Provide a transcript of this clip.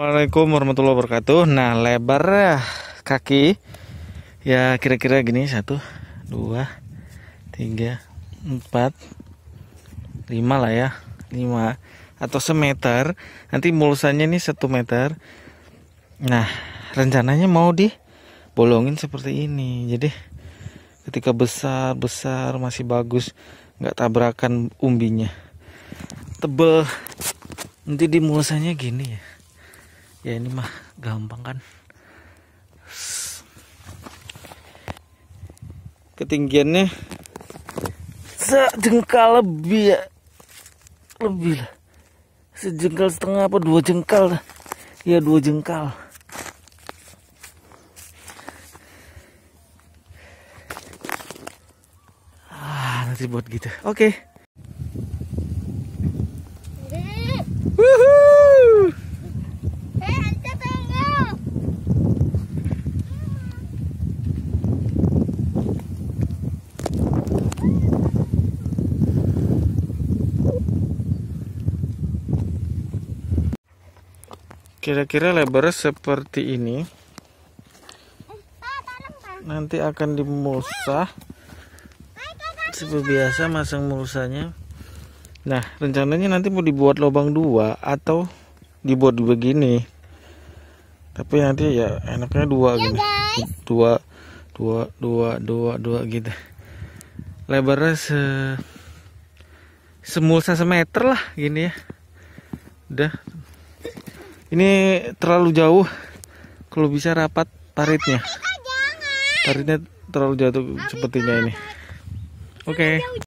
Assalamualaikum warahmatullahi wabarakatuh. Nah, lebar ya, kaki ya kira-kira gini satu, dua, tiga, empat, lima lah ya, lima atau semeter. Nanti mulusannya ini satu meter. Nah, rencananya mau dibolongin seperti ini. Jadi ketika besar besar masih bagus, nggak tabrakan umbinya. Tebel. Nanti di mulusannya gini ya ya ini mah gampang kan ketinggiannya sejengkal lebih ya lebih lah sejengkal setengah apa dua jengkal ya dua jengkal ah nanti buat gitu oke okay. kira-kira lebar seperti ini nanti akan dimusah seperti biasa masang mulsanya nah rencananya nanti mau dibuat lubang dua atau dibuat begini tapi nanti ya enaknya dua iya, gini dua dua dua dua dua gitu lebarnya se semulsa semeter lah gini ya udah ini terlalu jauh kalau bisa rapat taritnya taritnya terlalu jatuh sepertinya ini oke okay.